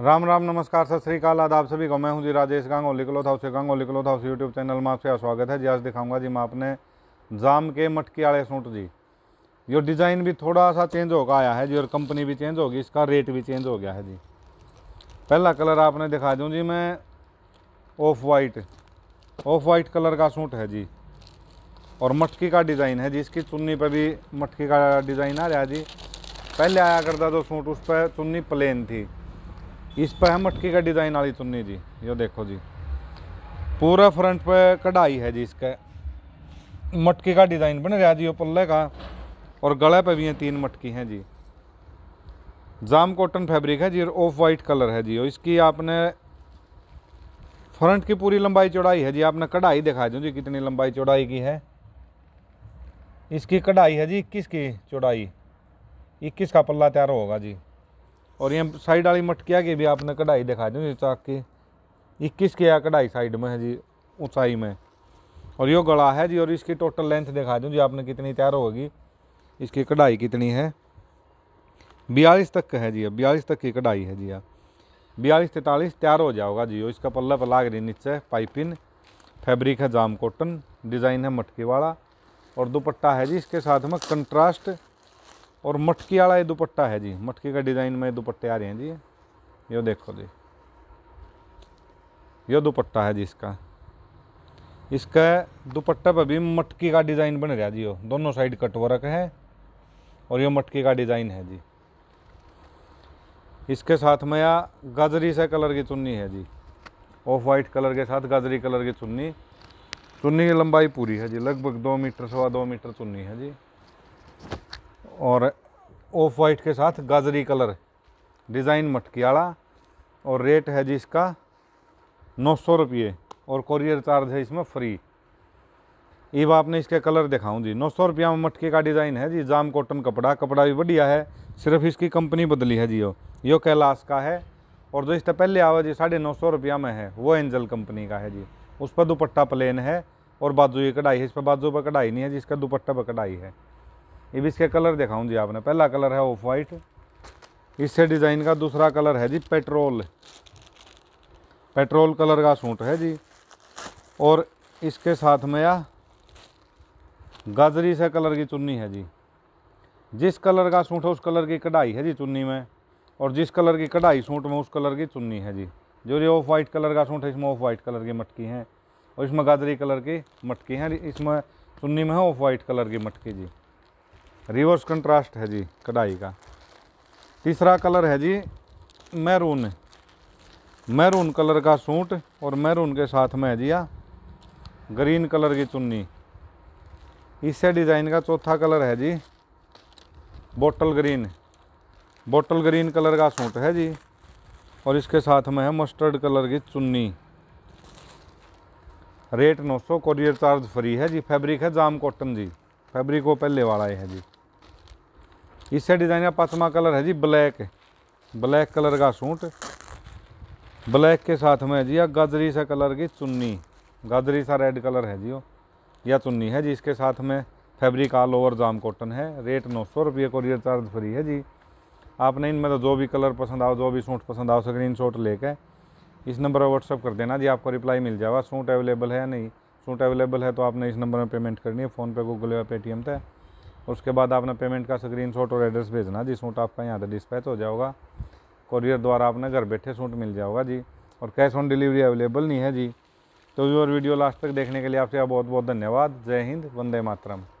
राम राम नमस्कार सत श्रीकाल आदाब सभी को मैं हूं जी राजेश गांग ओलिकलो था उसे गांग ओलिकलो था उसे यूट्यूब चैनल में आपसे स्वागत है जी आज दिखाऊंगा जी मैं आपने जाम के मटकी आड़े सूट जी ये डिज़ाइन भी थोड़ा सा चेंज होकर आया है जी और कंपनी भी चेंज होगी इसका रेट भी चेंज हो गया है जी पहला कलर आपने दिखा दूँ जी मैं off white off white colour का सूट है जी और मटकी का डिज़ाइन है जी इसकी चुन्नी पर भी मटकी का डिज़ाइन आ रहा है जी पहले आया करता जो सूट उस पर चुन्नी प्लेन थी इस पर है मटकी का डिज़ाइन वाली चुन्नी जी ये देखो जी पूरा फ्रंट पे कढ़ाई है जी इसका मटकी का डिज़ाइन बन रहा जी वो पल्ले का और गले पे भी हैं तीन मटकी हैं जी जाम कॉटन फैब्रिक है जी और ऑफ वाइट कलर है जी और इसकी आपने फ्रंट की पूरी लंबाई चौड़ाई है जी आपने कढ़ाई दिखा दूँ जी कितनी लंबाई चौड़ाई की है इसकी कढ़ाई है जी इक्कीस की चौड़ाई इक्कीस का पल्ला तैयार होगा जी और ये साइड वाली मटकिया की भी आपने कढ़ाई दिखा दूँ जी चाक की इक्कीस की या कढ़ाई साइड में है जी ऊंचाई में और यो गला है जी और इसकी टोटल लेंथ दिखा दूँ जी आपने कितनी तैयार होगी इसकी कढ़ाई कितनी है बयालीस तक है जी बयालीस तक की कढ़ाई है जी हाँ। बयालीस तैतालीस तैयार हो जाओगा जी इसका पल्ला पर लाग रही नीचे पाइपिन फैब्रिक है जाम कॉटन डिज़ाइन है मटके वाला और दुपट्टा है जी इसके साथ में कंट्रास्ट और मटकी वाला ये दुपट्टा है जी मटकी का डिज़ाइन में दुपट्टे आ रहे हैं जी ये देखो जी ये दुपट्टा है जी इसका इसका दुपट्टा पर भी मटकी का डिज़ाइन बन रहा है जी यो दोनों साइड कट वर्क है और ये मटकी का डिज़ाइन है जी इसके साथ में या गाजरी से कलर की चुन्नी है जी ऑफ वाइट कलर के साथ गाजरी कलर की चुन्नी चुन्नी की लंबाई पूरी है जी लगभग दो मीटर सवा दो मीटर चुन्नी है जी और ऑफ वाइट के साथ गाजरी कलर डिज़ाइन मटकियाला और रेट है जी इसका नौ सौ रुपये और कोरियर चार्ज है इसमें फ्री इब आपने इसके कलर दिखाऊँ जी नौ सौ रुपया में मटके का डिज़ाइन है जी जाम कॉटन कपड़ा कपड़ा भी बढ़िया है सिर्फ इसकी कंपनी बदली है जी यो यो कैलाश का है और जो इससे पहले आवा जी साढ़े नौ सौ रुपया में है वो एंजल कंपनी का है जी उस पर दुपट्टा प्लेन है और बाजू ये कढ़ाई है इस पर बाजू पर कढ़ाई नहीं है जी इसका दुपट्टा पर कढ़ाई है ये भी इसके कलर दिखाऊँ जी आपने पहला कलर है ऑफ वाइट इससे डिज़ाइन का दूसरा कलर है जी पेट्रोल पेट्रोल कलर का सूट है जी और इसके साथ में यह गाजरी से कलर की चुन्नी है जी जिस कलर का सूट है उस कलर की कढ़ाई है जी चुन्नी में और जिस कलर की कढ़ाई सूट में उस कलर की चुन्नी है जी जो ये ऑफ वाइट कलर का सूट है इसमें ऑफ वाइट कलर की मटकी हैं और इसमें गाजरी कलर की मटकी हैं इसमें चुन्नी में है ऑफ वाइट कलर की मटकी जी रिवर्स कंट्रास्ट है जी कढ़ाई का तीसरा कलर है जी मैरून मैरून कलर का सूट और मैरून के साथ में है जी या ग्रीन कलर की चुन्नी इससे डिज़ाइन का चौथा कलर है जी bottle green bottle green colour का सूट है जी और इसके साथ में है मस्टर्ड कलर की चुन्नी रेट 900 कोरियर चार्ज फ्री है जी फैब्रिक है जाम कॉटन जी फैब्रिक वो पहले वाला ही है जी इससे डिज़ाइन का पाँचवा कलर है जी ब्लैक ब्लैक कलर का सूट ब्लैक के साथ में जी या गदरी सा कलर की चुन्नी गदरी सा रेड कलर है जी वो या चुन्नी है जी इसके साथ में fabric all over jam cotton है रेट नौ सौ रुपये को रियर चार्ज फ्री है जी आपने इनमें तो जो भी कलर पसंद आओ जो भी सूट पसंद आओ स्क्रीन शॉट कर इस नंबर पर व्हाट्सअप कर देना जी आपको रिप्लाई मिल जाएगा सूट अवेलेबल है या नहीं सूट अवेलेबल है तो आपने इस नंबर में पेमेंट करनी है PhonePe Google Pay T M pay उसके बाद आपने पेमेंट का शॉट और एड्रेस भेजना जी सूट आपका यहाँ से डिस्पैच हो जाएगा कोरियर द्वारा आपने घर बैठे सूट मिल जाएगा जी और कैश ऑन डिलीवरी अवेलेबल नहीं है जी तो व्यूअर वीडियो लास्ट तक देखने के लिए आपसे बहुत बहुत धन्यवाद जय हिंद वंदे मातरम